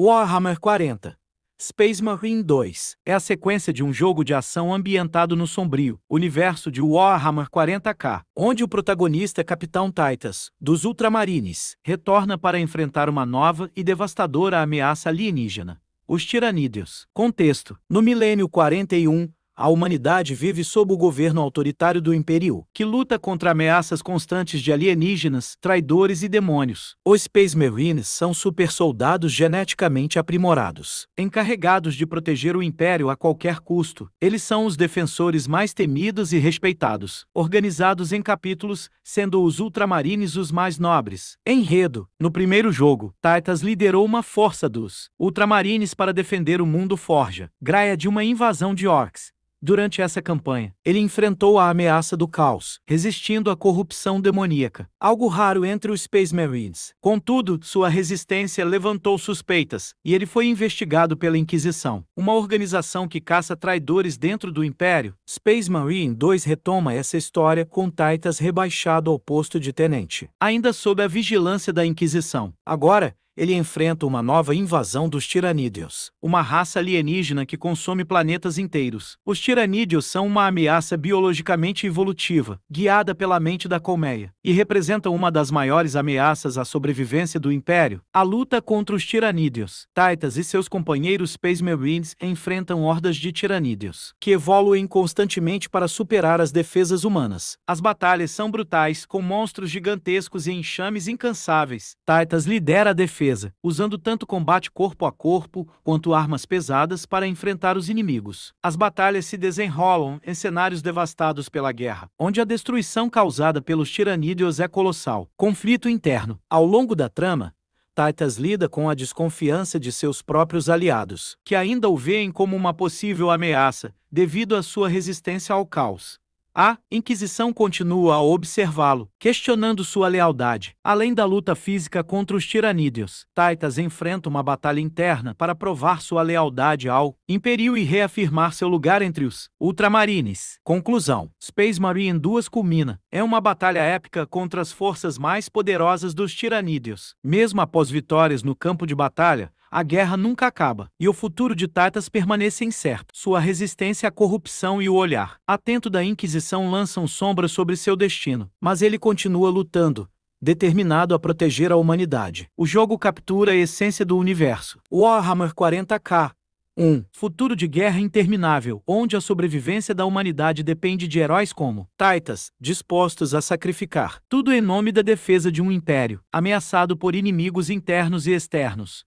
Warhammer 40 Space Marine 2 é a sequência de um jogo de ação ambientado no sombrio universo de Warhammer 40k, onde o protagonista é Capitão Titus, dos Ultramarines, retorna para enfrentar uma nova e devastadora ameaça alienígena, os Tiranídeos. Contexto: No milênio 41, a humanidade vive sob o governo autoritário do Império, que luta contra ameaças constantes de alienígenas, traidores e demônios. Os Space Marines são supersoldados geneticamente aprimorados, encarregados de proteger o Império a qualquer custo. Eles são os defensores mais temidos e respeitados, organizados em capítulos, sendo os Ultramarines os mais nobres. Enredo: No primeiro jogo, Taitas liderou uma força dos Ultramarines para defender o mundo Forja, graia de uma invasão de orcs Durante essa campanha, ele enfrentou a ameaça do caos, resistindo à corrupção demoníaca, algo raro entre os Space Marines. Contudo, sua resistência levantou suspeitas, e ele foi investigado pela Inquisição, uma organização que caça traidores dentro do Império. Space Marine 2 retoma essa história com Taitas rebaixado ao posto de tenente, ainda sob a vigilância da Inquisição. Agora, ele enfrenta uma nova invasão dos tiranídeos, uma raça alienígena que consome planetas inteiros. Os tiranídeos são uma ameaça biologicamente evolutiva, guiada pela mente da colmeia, e representam uma das maiores ameaças à sobrevivência do Império. A luta contra os tiranídeos, Taitas e seus companheiros Space Marines enfrentam hordas de tiranídeos, que evoluem constantemente para superar as defesas humanas. As batalhas são brutais, com monstros gigantescos e enxames incansáveis. Taitas lidera a defesa defesa, usando tanto combate corpo a corpo quanto armas pesadas para enfrentar os inimigos. As batalhas se desenrolam em cenários devastados pela guerra, onde a destruição causada pelos tiranídeos é colossal. Conflito interno. Ao longo da trama, Titus lida com a desconfiança de seus próprios aliados, que ainda o veem como uma possível ameaça, devido à sua resistência ao caos. A Inquisição continua a observá-lo, questionando sua lealdade. Além da luta física contra os tiranídeos, Taitas enfrenta uma batalha interna para provar sua lealdade ao Império e reafirmar seu lugar entre os Ultramarines. Conclusão: Space Marine 2 culmina. É uma batalha épica contra as forças mais poderosas dos tiranídeos. Mesmo após vitórias no campo de batalha, a guerra nunca acaba, e o futuro de Titus permanece incerto. Sua resistência à corrupção e o olhar atento da Inquisição lançam sombras sobre seu destino, mas ele continua lutando, determinado a proteger a humanidade. O jogo captura a essência do universo. Warhammer 40k 1. Um, futuro de guerra interminável, onde a sobrevivência da humanidade depende de heróis como Taitas, dispostos a sacrificar tudo em nome da defesa de um império, ameaçado por inimigos internos e externos.